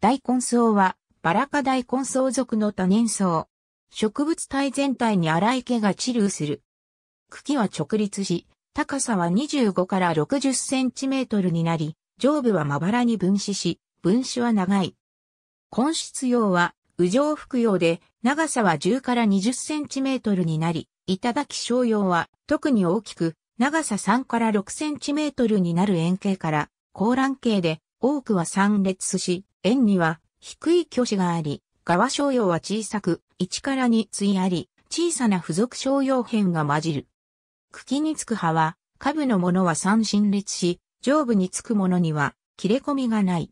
大根草は、バラ科大根草属の多年草。植物体全体に荒い毛が散流する。茎は直立し、高さは25から60センチメートルになり、上部はまばらに分子し、分子は長い。根室葉は、右上服用で、長さは10から20センチメートルになり、頂小葉は、特に大きく、長さ3から6センチメートルになる円形から、高卵形で、多くは散列し、円には低い巨子があり、側商用は小さく、1から2対あり、小さな付属商用片が混じる。茎につく葉は、下部のものは三進列し、上部につくものには、切れ込みがない。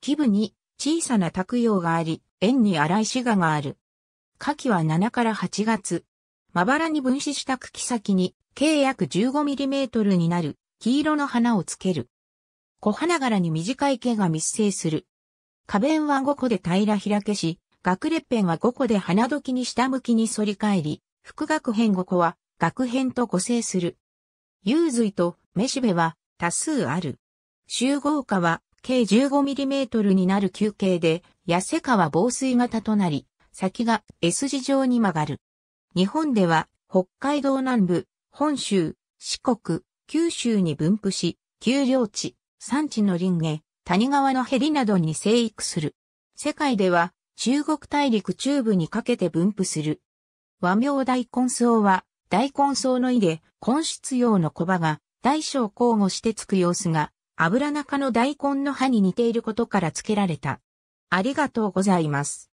基部に小さな卓葉があり、円に荒い滋賀がある。夏季は7から8月。まばらに分子した茎先に、計約 15mm になる、黄色の花をつける。小花柄に短い毛が密生する。花弁は5個で平ら開けし、学列辺は5個で花時に下向きに反り返り、副学辺5個は学辺と互成する。幽髄とメしべは多数ある。集合化は計 15mm になる球形で、痩せ化は防水型となり、先が S 字状に曲がる。日本では北海道南部、本州、四国、九州に分布し、丘陵地、山地の林下、谷川のヘリなどに生育する。世界では中国大陸中部にかけて分布する。和名大根草は大根草の意で根室用の小葉が大小交互してつく様子が油中の大根の葉に似ていることから付けられた。ありがとうございます。